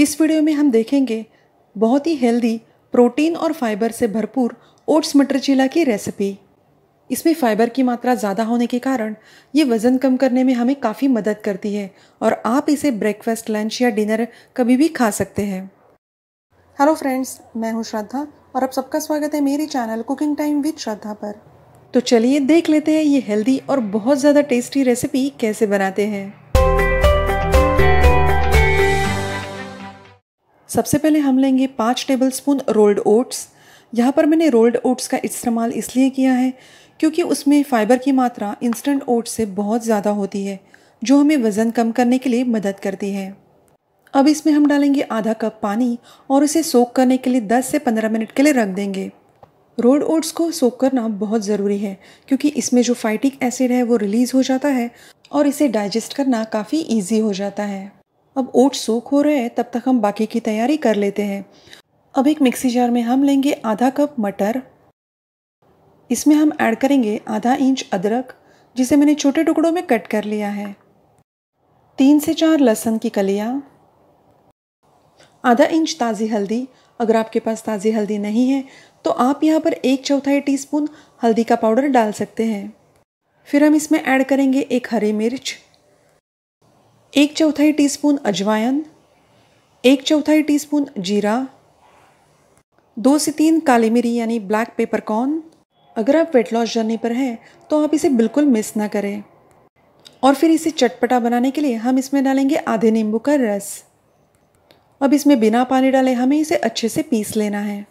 इस वीडियो में हम देखेंगे बहुत ही हेल्दी प्रोटीन और फाइबर से भरपूर ओट्स मटर चीला की रेसिपी इसमें फाइबर की मात्रा ज़्यादा होने के कारण ये वज़न कम करने में हमें काफ़ी मदद करती है और आप इसे ब्रेकफास्ट लंच या डिनर कभी भी खा सकते हैं हेलो फ्रेंड्स मैं हूँ श्रद्धा और आप सबका स्वागत है मेरे channel cooking time with Shraddha पर तो चलिए देख लेते हैं ये हेल्दी और बहुत ज़्यादा टेस्टी रेसिपी कैसे बनाते हैं सबसे पहले हम लेंगे पाँच टेबल स्पून रोल्ड ओट्स यहाँ पर मैंने रोल्ड ओट्स का इस्तेमाल इसलिए किया है क्योंकि उसमें फ़ाइबर की मात्रा इंस्टेंट ओट्स से बहुत ज़्यादा होती है जो हमें वज़न कम करने के लिए मदद करती है अब इसमें हम डालेंगे आधा कप पानी और इसे सोख करने के लिए 10 से 15 मिनट के लिए रख देंगे रोल्ड ओट्स को सोख करना बहुत ज़रूरी है क्योंकि इसमें जो फाइटिक एसिड है वो रिलीज़ हो जाता है और इसे डाइजेस्ट करना काफ़ी ईजी हो जाता है अब ओट सूख हो रहे हैं तब तक हम बाकी की तैयारी कर लेते हैं अब एक मिक्सी जार में हम लेंगे आधा कप मटर इसमें हम ऐड करेंगे आधा इंच अदरक जिसे मैंने छोटे टुकड़ों में कट कर लिया है तीन से चार लहसुन की कलियाँ आधा इंच ताज़ी हल्दी अगर आपके पास ताज़ी हल्दी नहीं है तो आप यहाँ पर एक चौथाई टीस्पून हल्दी का पाउडर डाल सकते हैं फिर हम इसमें ऐड करेंगे एक हरी मिर्च एक चौथाई टीस्पून अजवाइन एक चौथाई टीस्पून जीरा दो से तीन काली मिरी यानी ब्लैक पेपरकॉर्न अगर आप वेट लॉस जर्नी पर हैं तो आप इसे बिल्कुल मिस ना करें और फिर इसे चटपटा बनाने के लिए हम इसमें डालेंगे आधे नींबू का रस अब इसमें बिना पानी डाले हमें इसे अच्छे से पीस लेना है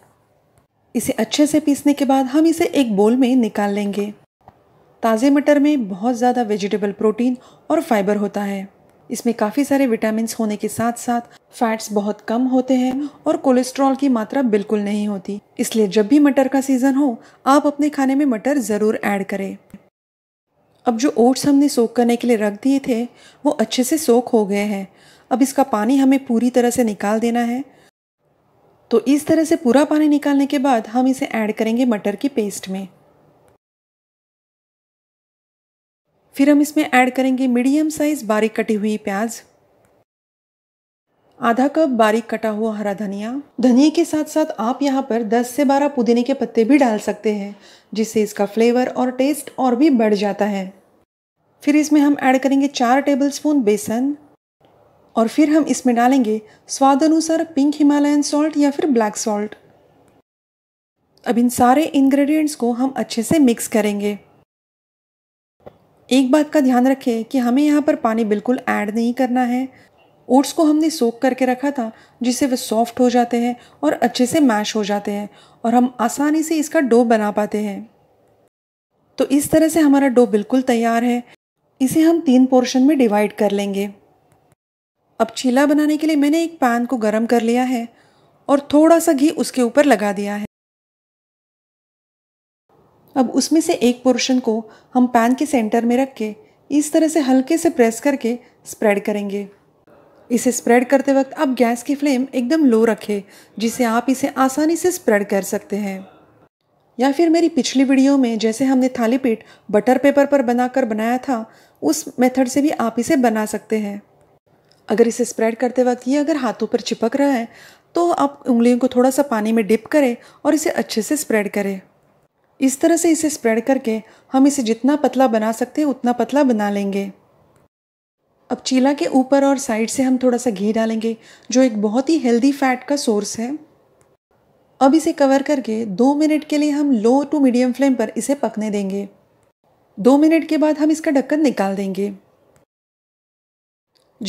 इसे अच्छे से पीसने के बाद हम इसे एक बोल में निकाल लेंगे ताज़े मटर में बहुत ज़्यादा वेजिटेबल प्रोटीन और फाइबर होता है इसमें काफ़ी सारे विटामिन होने के साथ साथ फैट्स बहुत कम होते हैं और कोलेस्ट्रॉल की मात्रा बिल्कुल नहीं होती इसलिए जब भी मटर का सीज़न हो आप अपने खाने में मटर ज़रूर ऐड करें अब जो ओट्स हमने सोख करने के लिए रख दिए थे वो अच्छे से सोख हो गए हैं अब इसका पानी हमें पूरी तरह से निकाल देना है तो इस तरह से पूरा पानी निकालने के बाद हम इसे ऐड करेंगे मटर की पेस्ट में फिर हम इसमें ऐड करेंगे मीडियम साइज़ बारीक कटी हुई प्याज आधा कप बारीक कटा हुआ हरा धनिया धनिया के साथ साथ आप यहाँ पर 10 से 12 पुदीने के पत्ते भी डाल सकते हैं जिससे इसका फ्लेवर और टेस्ट और भी बढ़ जाता है फिर इसमें हम ऐड करेंगे चार टेबलस्पून बेसन और फिर हम इसमें डालेंगे स्वाद अनुसार पिंक हिमालयन सॉल्ट या फिर ब्लैक सॉल्ट अब इन सारे इंग्रेडिएंट्स को हम अच्छे से मिक्स करेंगे एक बात का ध्यान रखें कि हमें यहाँ पर पानी बिल्कुल ऐड नहीं करना है ओट्स को हमने सोख करके रखा था जिससे वे सॉफ्ट हो जाते हैं और अच्छे से मैश हो जाते हैं और हम आसानी से इसका डो बना पाते हैं तो इस तरह से हमारा डो बिल्कुल तैयार है इसे हम तीन पोर्शन में डिवाइड कर लेंगे अब चीला बनाने के लिए मैंने एक पैन को गर्म कर लिया है और थोड़ा सा घी उसके ऊपर लगा दिया है अब उसमें से एक पोर्शन को हम पैन के सेंटर में रख के इस तरह से हल्के से प्रेस करके स्प्रेड करेंगे इसे स्प्रेड करते वक्त आप गैस की फ्लेम एकदम लो रखें जिससे आप इसे आसानी से स्प्रेड कर सकते हैं या फिर मेरी पिछली वीडियो में जैसे हमने थाली पीट बटर पेपर पर बनाकर बनाया था उस मेथड से भी आप इसे बना सकते हैं अगर इसे स्प्रेड करते वक्त ये अगर हाथों पर चिपक रहा है तो आप उंगलियों को थोड़ा सा पानी में डिप करें और इसे अच्छे से स्प्रेड करें इस तरह से इसे स्प्रेड करके हम इसे जितना पतला बना सकते हैं उतना पतला बना लेंगे अब चीला के ऊपर और साइड से हम थोड़ा सा घी डालेंगे जो एक बहुत ही हेल्दी फैट का सोर्स है अब इसे कवर करके दो मिनट के लिए हम लो टू मीडियम फ्लेम पर इसे पकने देंगे दो मिनट के बाद हम इसका ढक्कन निकाल देंगे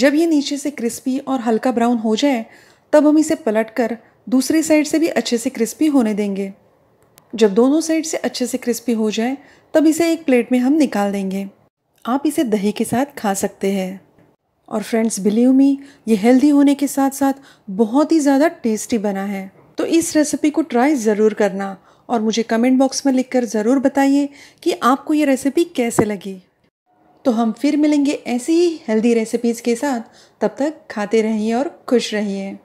जब ये नीचे से क्रिस्पी और हल्का ब्राउन हो जाए तब हम इसे पलट कर दूसरी साइड से भी अच्छे से क्रिस्पी होने देंगे जब दोनों साइड से अच्छे से क्रिस्पी हो जाए तब इसे एक प्लेट में हम निकाल देंगे आप इसे दही के साथ खा सकते हैं और फ्रेंड्स बिलीव मी ये हेल्दी होने के साथ साथ बहुत ही ज़्यादा टेस्टी बना है तो इस रेसिपी को ट्राई ज़रूर करना और मुझे कमेंट बॉक्स में लिखकर ज़रूर बताइए कि आपको ये रेसिपी कैसे लगी तो हम फिर मिलेंगे ऐसी ही हेल्दी रेसिपीज़ के साथ तब तक खाते रहिए और खुश रहिए